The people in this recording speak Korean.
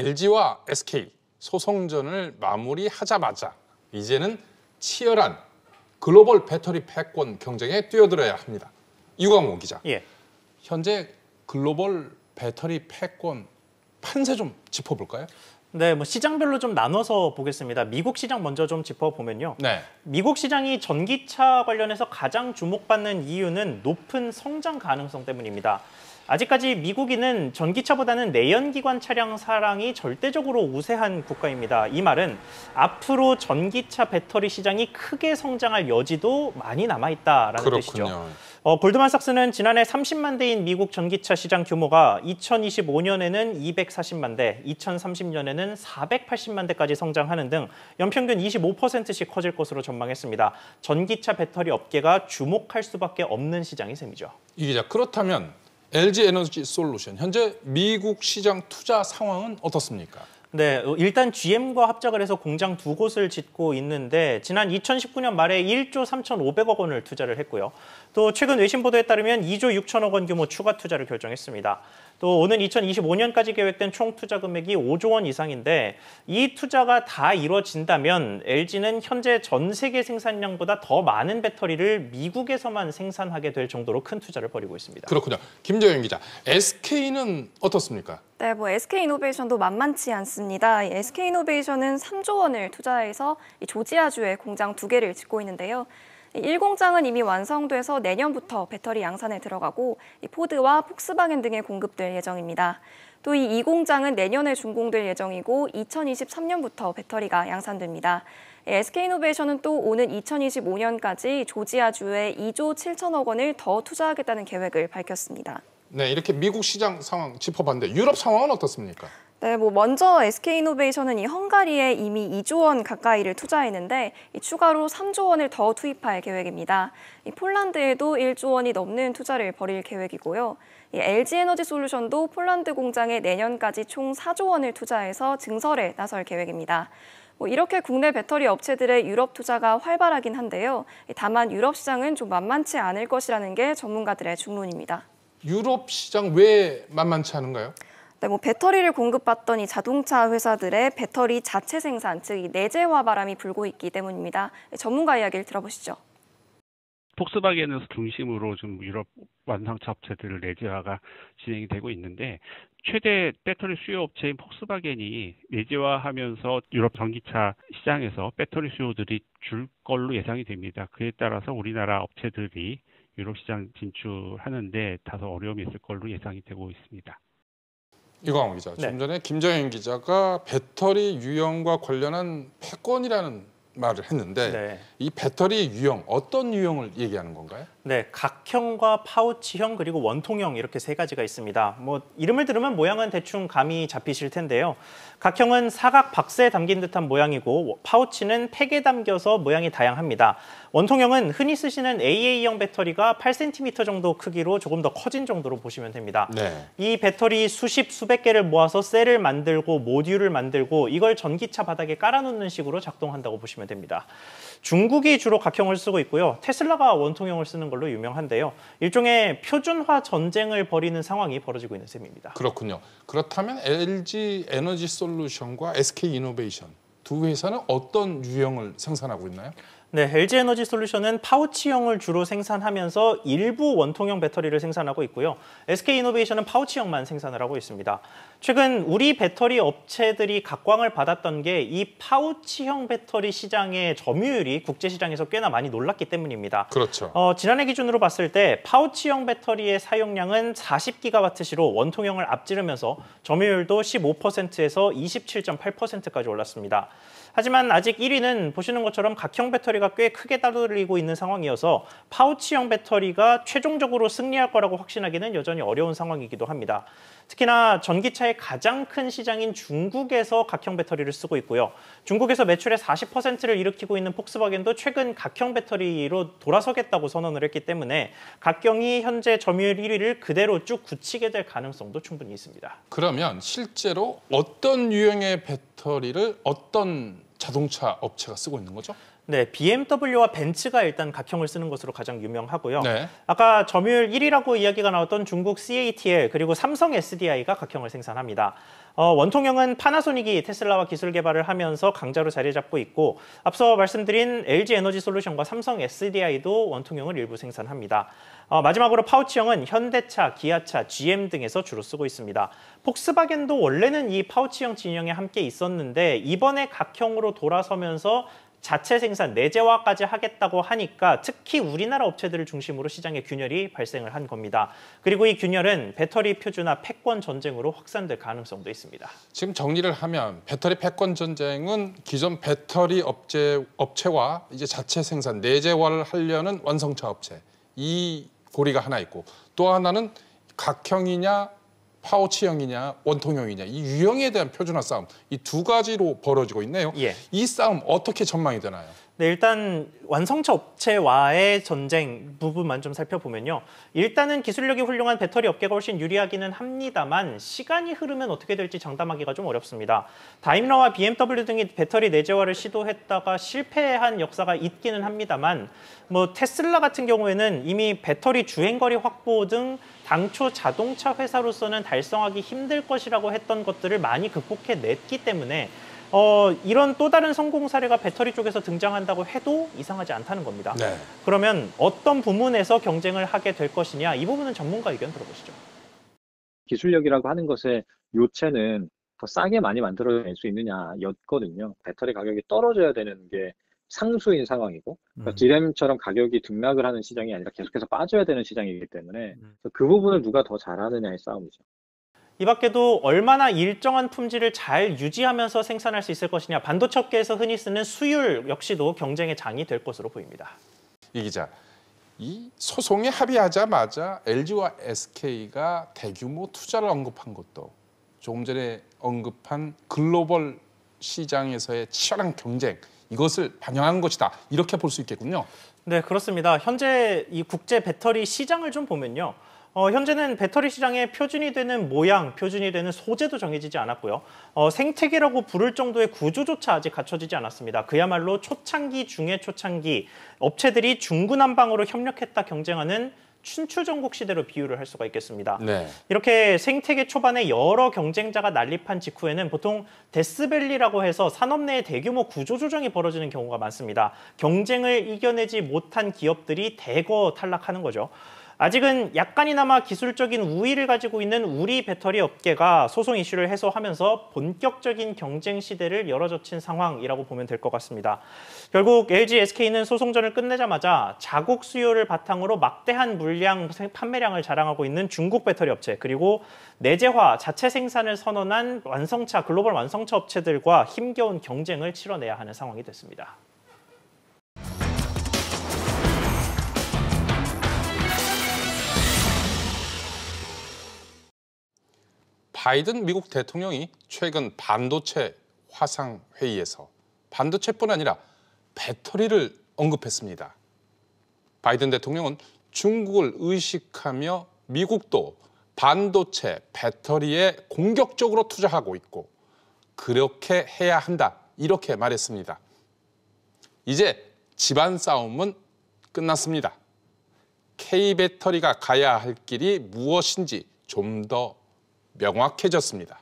LG와 SK 소송전을 마무리하자마자 이제는 치열한 글로벌 배터리 패권 경쟁에 뛰어들어야 합니다. 유광호 기자. 예. 현재 글로벌 배터리 패권 판세 좀 짚어볼까요? 네, 뭐 시장별로 좀 나눠서 보겠습니다. 미국 시장 먼저 좀 짚어보면요. 네. 미국 시장이 전기차 관련해서 가장 주목받는 이유는 높은 성장 가능성 때문입니다. 아직까지 미국인은 전기차보다는 내연기관 차량 사랑이 절대적으로 우세한 국가입니다. 이 말은 앞으로 전기차 배터리 시장이 크게 성장할 여지도 많이 남아있다라는 그렇군요. 뜻이죠. 어, 골드만삭스는 지난해 30만 대인 미국 전기차 시장 규모가 2025년에는 240만 대, 2030년에는 480만 대까지 성장하는 등 연평균 25%씩 커질 것으로 전망했습니다. 전기차 배터리 업계가 주목할 수밖에 없는 시장이 셈이죠. 이 기자, 그렇다면 LG 에너지 솔루션 현재 미국 시장 투자 상황은 어떻습니까? 네, 일단 GM과 합작을 해서 공장 두 곳을 짓고 있는데 지난 2019년 말에 1조 3,500억 원을 투자를 했고요. 또 최근 외신 보도에 따르면 2조 6천억 원 규모 추가 투자를 결정했습니다. 또 오는 2025년까지 계획된 총 투자 금액이 5조 원 이상인데 이 투자가 다 이루어진다면 LG는 현재 전 세계 생산량보다 더 많은 배터리를 미국에서만 생산하게 될 정도로 큰 투자를 벌이고 있습니다. 그렇군요. 김재현 기자, SK는 어떻습니까? 네, 뭐 SK이노베이션도 만만치 않습니다. SK이노베이션은 3조 원을 투자해서 조지아주에 공장 두 개를 짓고 있는데요. 1공장은 이미 완성돼서 내년부터 배터리 양산에 들어가고 포드와 폭스바겐 등에 공급될 예정입니다. 또 이 2공장은 내년에 준공될 예정이고 2023년부터 배터리가 양산됩니다. SK이노베이션은 예, 또 오는 2025년까지 조지아주에 2조 7천억 원을 더 투자하겠다는 계획을 밝혔습니다. 네, 이렇게 미국 시장 상황 짚어봤는데 유럽 상황은 어떻습니까? 네, 뭐 먼저 SK이노베이션은 이 헝가리에 이미 2조 원 가까이를 투자했는데 추가로 3조 원을 더 투입할 계획입니다. 폴란드에도 1조 원이 넘는 투자를 벌일 계획이고요. LG 에너지 솔루션도 폴란드 공장에 내년까지 총 4조 원을 투자해서 증설에 나설 계획입니다. 뭐 이렇게 국내 배터리 업체들의 유럽 투자가 활발하긴 한데요. 다만 유럽 시장은 좀 만만치 않을 것이라는 게 전문가들의 중론입니다. 유럽 시장 왜 만만치 않은가요? 네, 뭐 배터리를 공급받던 이 자동차 회사들의 배터리 자체 생산, 즉 내재화 바람이 불고 있기 때문입니다. 네, 전문가 이야기를 들어보시죠. 폭스바겐에서 중심으로 좀 유럽 완성차 업체들 내재화가 진행이 되고 있는데 최대 배터리 수요 업체인 폭스바겐이 내재화하면서 유럽 전기차 시장에서 배터리 수요들이 줄 걸로 예상이 됩니다. 그에 따라서 우리나라 업체들이 유럽 시장 진출하는데 다소 어려움이 있을 걸로 예상이 되고 있습니다. 이광호 기자, 네. 좀 전에 김정현 기자가 배터리 유형과 관련한 패권이라는 말을 했는데 네. 이 배터리 유형 어떤 유형을 얘기하는 건가요? 네, 각형과 파우치형 그리고 원통형 이렇게 세 가지가 있습니다. 뭐 이름을 들으면 모양은 대충 감이 잡히실 텐데요. 각형은 사각 박스에 담긴 듯한 모양이고 파우치는 팩에 담겨서 모양이 다양합니다. 원통형은 흔히 쓰시는 AA형 배터리가 8cm 정도 크기로 조금 더 커진 정도로 보시면 됩니다. 네. 이 배터리 수십 수백 개를 모아서 셀을 만들고 모듈을 만들고 이걸 전기차 바닥에 깔아놓는 식으로 작동한다고 보시면 됩니다. 중국이 주로 각형을 쓰고 있고요. 테슬라가 원통형을 쓰는 걸로 유명한데요. 일종의 표준화 전쟁을 벌이는 상황이 벌어지고 있는 셈입니다. 그렇군요. 그렇다면 LG 에너지 솔루션과 SK 이노베이션 두 회사는 어떤 유형을 생산하고 있나요? 네, LG 에너지 솔루션은 파우치형을 주로 생산하면서 일부 원통형 배터리를 생산하고 있고요. SK 이노베이션은 파우치형만 생산을 하고 있습니다. 최근 우리 배터리 업체들이 각광을 받았던 게 이 파우치형 배터리 시장의 점유율이 국제 시장에서 꽤나 많이 놀랐기 때문입니다. 그렇죠. 어, 지난해 기준으로 봤을 때 파우치형 배터리의 사용량은 40기가와트시로 원통형을 앞지르면서 점유율도 15%에서 27.8%까지 올랐습니다. 하지만 아직 1위는 보시는 것처럼 각형 배터리가 꽤 크게 따돌리고 있는 상황이어서 파우치형 배터리가 최종적으로 승리할 거라고 확신하기는 여전히 어려운 상황이기도 합니다. 특히나 전기차의 가장 큰 시장인 중국에서 각형 배터리를 쓰고 있고요. 중국에서 매출의 40%를 일으키고 있는 폭스바겐도 최근 각형 배터리로 돌아서겠다고 선언을 했기 때문에 각형이 현재 점유율 1위를 그대로 쭉 굳히게 될 가능성도 충분히 있습니다. 그러면 실제로 어떤 유형의 배터리 배터리를 어떤 자동차 업체가 쓰고 있는 거죠? 네, BMW와 벤츠가 일단 각형을 쓰는 것으로 가장 유명하고요. 네. 아까 점유율 1위라고 이야기가 나왔던 중국 CATL 그리고 삼성 SDI가 각형을 생산합니다. 어, 원통형은 파나소닉이 테슬라와 기술 개발을 하면서 강자로 자리 잡고 있고 앞서 말씀드린 LG 에너지 솔루션과 삼성 SDI도 원통형을 일부 생산합니다. 어, 마지막으로 파우치형은 현대차, 기아차, GM 등에서 주로 쓰고 있습니다. 폭스바겐도 원래는 이 파우치형 진영에 함께 있었는데 이번에 각형으로 돌아서면서 자체 생산 내재화까지 하겠다고 하니까 특히 우리나라 업체들을 중심으로 시장의 균열이 발생을 한 겁니다. 그리고 이 균열은 배터리 표준화 패권 전쟁으로 확산될 가능성도 있습니다. 지금 정리를 하면 배터리 패권 전쟁은 기존 배터리 업체 업체와 이제 자체 생산 내재화를 하려는 완성차 업체 이 고리가 하나 있고 또 하나는 각형이냐 파우치형이냐 원통형이냐 이 유형에 대한 표준화 싸움 이 두 가지로 벌어지고 있네요. 예. 이 싸움 어떻게 전망이 되나요? 네, 일단 완성차 업체와의 전쟁 부분만 좀 살펴보면요. 일단은 기술력이 훌륭한 배터리 업계가 훨씬 유리하기는 합니다만 시간이 흐르면 어떻게 될지 장담하기가 좀 어렵습니다. 다임러와 BMW 등이 배터리 내재화를 시도했다가 실패한 역사가 있기는 합니다만 뭐 테슬라 같은 경우에는 이미 배터리 주행거리 확보 등 당초 자동차 회사로서는 달성하기 힘들 것이라고 했던 것들을 많이 극복해냈기 때문에 어, 이런 또 다른 성공 사례가 배터리 쪽에서 등장한다고 해도 이상하지 않다는 겁니다. 네. 그러면 어떤 부문에서 경쟁을 하게 될 것이냐 이 부분은 전문가 의견 들어보시죠. 기술력이라고 하는 것의 요체는 더 싸게 많이 만들어낼 수 있느냐였거든요. 배터리 가격이 떨어져야 되는 게 상수인 상황이고 그러니까 음. 디램처럼 가격이 등락을 하는 시장이 아니라 계속해서 빠져야 되는 시장이기 때문에 음. 그 부분을 누가 더 잘하느냐의 싸움이죠. 이 밖에도 얼마나 일정한 품질을 잘 유지하면서 생산할 수 있을 것이냐 반도체 업계에서 흔히 쓰는 수율 역시도 경쟁의 장이 될 것으로 보입니다. 이 기자, 이 소송에 합의하자마자 LG와 SK가 대규모 투자를 언급한 것도 조금 전에 언급한 글로벌 시장에서의 치열한 경쟁 이것을 반영한 것이다 이렇게 볼 수 있겠군요. 네 그렇습니다. 현재 이 국제 배터리 시장을 좀 보면요. 어, 현재는 배터리 시장의 표준이 되는 모양, 표준이 되는 소재도 정해지지 않았고요. 어, 생태계라고 부를 정도의 구조조차 아직 갖춰지지 않았습니다. 그야말로 초창기 중의 초창기 업체들이 중구난방으로 협력했다 경쟁하는 춘추전국 시대로 비유를 할 수가 있겠습니다. 네. 이렇게 생태계 초반에 여러 경쟁자가 난립한 직후에는 보통 데스밸리라고 해서 산업 내의 대규모 구조조정이 벌어지는 경우가 많습니다. 경쟁을 이겨내지 못한 기업들이 대거 탈락하는 거죠. 아직은 약간이나마 기술적인 우위를 가지고 있는 우리 배터리 업계가 소송 이슈를 해소하면서 본격적인 경쟁 시대를 열어젖힌 상황이라고 보면 될 것 같습니다. 결국 LG SK는 소송전을 끝내자마자 자국 수요를 바탕으로 막대한 물량 판매량을 자랑하고 있는 중국 배터리 업체 그리고 내재화 자체 생산을 선언한 완성차 글로벌 완성차 업체들과 힘겨운 경쟁을 치러내야 하는 상황이 됐습니다. 바이든 미국 대통령이 최근 반도체 화상 회의에서 반도체뿐 아니라 배터리를 언급했습니다. 바이든 대통령은 중국을 의식하며 미국도 반도체, 배터리에 공격적으로 투자하고 있고 그렇게 해야 한다 이렇게 말했습니다. 이제 집안 싸움은 끝났습니다. K 배터리가 가야 할 길이 무엇인지 좀더 명확해졌습니다.